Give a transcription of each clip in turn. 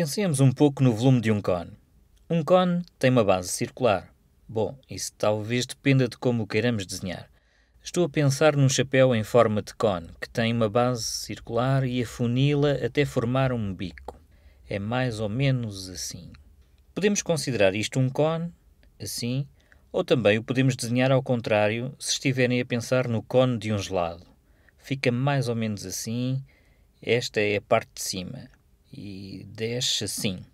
Pensemos um pouco no volume de um cone. Um cone tem uma base circular. Bom, isso talvez dependa de como o queiramos desenhar. Estou a pensar num chapéu em forma de cone, que tem uma base circular e afunila até formar um bico. É mais ou menos assim. Podemos considerar isto um cone, assim, ou também o podemos desenhar ao contrário se estiverem a pensar no cone de um gelado. Fica mais ou menos assim. Esta é a parte de cima e desce assim.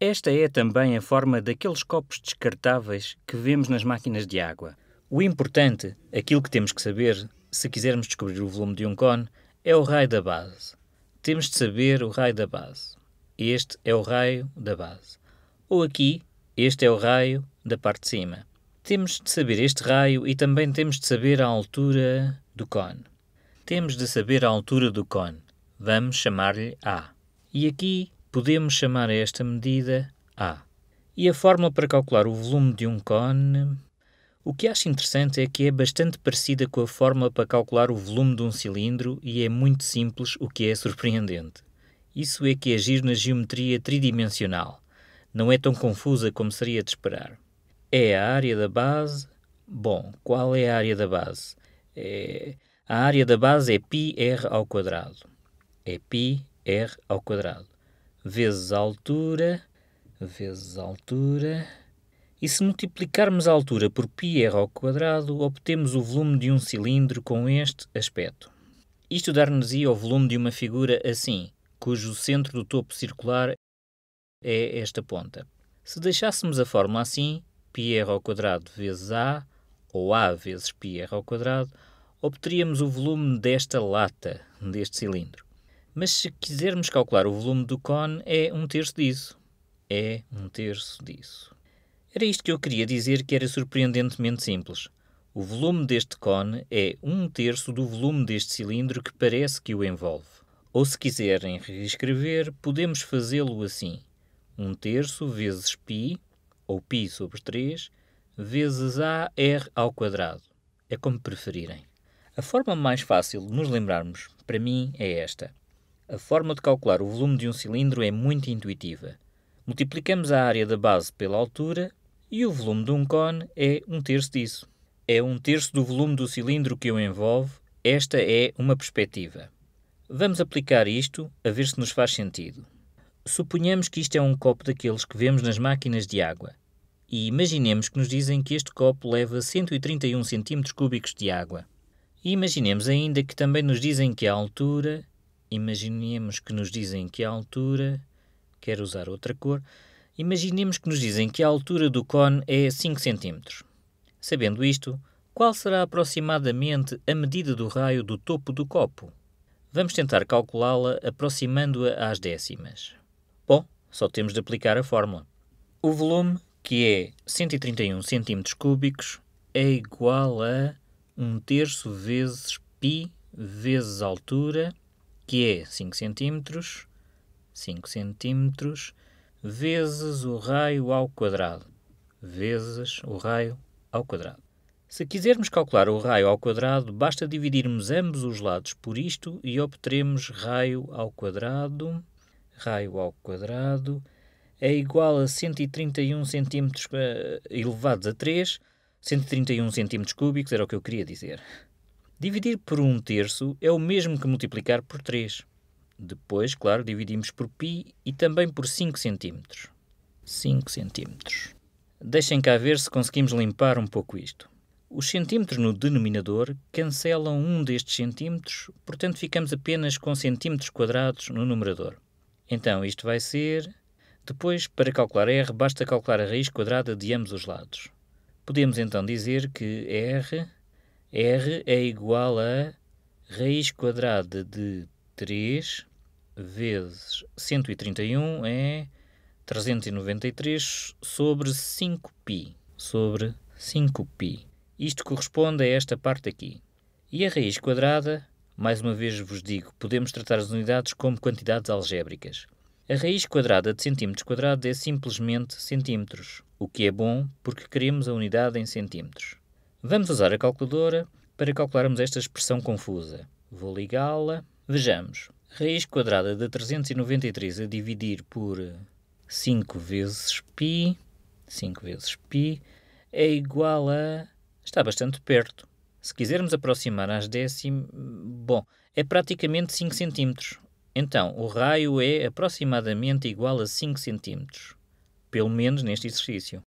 Esta é também a forma daqueles copos descartáveis que vemos nas máquinas de água. O importante, aquilo que temos que saber, se quisermos descobrir o volume de um cone, é o raio da base. Temos de saber o raio da base. Este é o raio da base. Ou aqui, este é o raio da parte de cima. Temos de saber este raio e também temos de saber a altura do cone. Temos de saber a altura do cone. Vamos chamar-lhe A. E aqui podemos chamar esta medida A. E a fórmula para calcular o volume de um cone. O que acho interessante é que é bastante parecida com a fórmula para calcular o volume de um cilindro e é muito simples, o que é surpreendente. Isso é que é agir na geometria tridimensional. Não é tão confusa como seria de esperar. É a área da base. Bom, qual é a área da base? É... A área da base é πr ao quadrado é πr r ao quadrado, vezes a altura, vezes a altura. E se multiplicarmos a altura por πr ao quadrado, obtemos o volume de um cilindro com este aspecto. Isto dar-nos-ia o volume de uma figura assim, cujo centro do topo circular é esta ponta. Se deixássemos a fórmula assim, πr ao quadrado vezes a, ou a vezes πr ao quadrado, obteríamos o volume desta lata, deste cilindro. Mas se quisermos calcular o volume do cone, é um terço disso. É um terço disso. Era isto que eu queria dizer que era surpreendentemente simples. O volume deste cone é um terço do volume deste cilindro que parece que o envolve. Ou se quiserem reescrever, podemos fazê-lo assim. um terço vezes π, ou π sobre 3, vezes a r ao quadrado. É como preferirem. A forma mais fácil de nos lembrarmos, para mim, é esta. A forma de calcular o volume de um cilindro é muito intuitiva. Multiplicamos a área da base pela altura e o volume de um cone é um terço disso. É um terço do volume do cilindro que o envolve. Esta é uma perspectiva. Vamos aplicar isto a ver se nos faz sentido. Suponhamos que isto é um copo daqueles que vemos nas máquinas de água. E imaginemos que nos dizem que este copo leva 131 cm cúbicos de água. E imaginemos ainda que também nos dizem que a altura imaginemos que nos dizem que a altura. Quero usar outra cor. Imaginemos que nos dizem que a altura do cone é 5 cm. Sabendo isto, qual será aproximadamente a medida do raio do topo do copo? Vamos tentar calculá-la aproximando-a às décimas. Bom, só temos de aplicar a fórmula. O volume, que é 131 cm cúbicos, é igual a 1 terço vezes π vezes altura que é 5 cm, 5 cm, vezes o raio ao quadrado, vezes o raio ao quadrado. Se quisermos calcular o raio ao quadrado, basta dividirmos ambos os lados por isto e obteremos raio ao quadrado, raio ao quadrado, é igual a 131 cm eh, elevados a 3, 131 cm cúbicos, era o que eu queria dizer. Dividir por um terço é o mesmo que multiplicar por 3. Depois, claro, dividimos por π e também por 5 cm. 5 cm. Deixem cá ver se conseguimos limpar um pouco isto. Os centímetros no denominador cancelam um destes centímetros, portanto ficamos apenas com centímetros quadrados no numerador. Então isto vai ser... Depois, para calcular r, basta calcular a raiz quadrada de ambos os lados. Podemos então dizer que r R é igual a raiz quadrada de 3 vezes 131 é 393 sobre 5π. Sobre 5π. Isto corresponde a esta parte aqui. E a raiz quadrada, mais uma vez vos digo, podemos tratar as unidades como quantidades algébricas. A raiz quadrada de centímetros quadrados é simplesmente centímetros, o que é bom porque queremos a unidade em centímetros. Vamos usar a calculadora para calcularmos esta expressão confusa. Vou ligá-la. Vejamos. Raiz quadrada de 393 a dividir por 5 vezes π, 5 vezes π, é igual a... está bastante perto. Se quisermos aproximar às décimas... bom, é praticamente 5 cm. Então, o raio é aproximadamente igual a 5 cm, pelo menos neste exercício.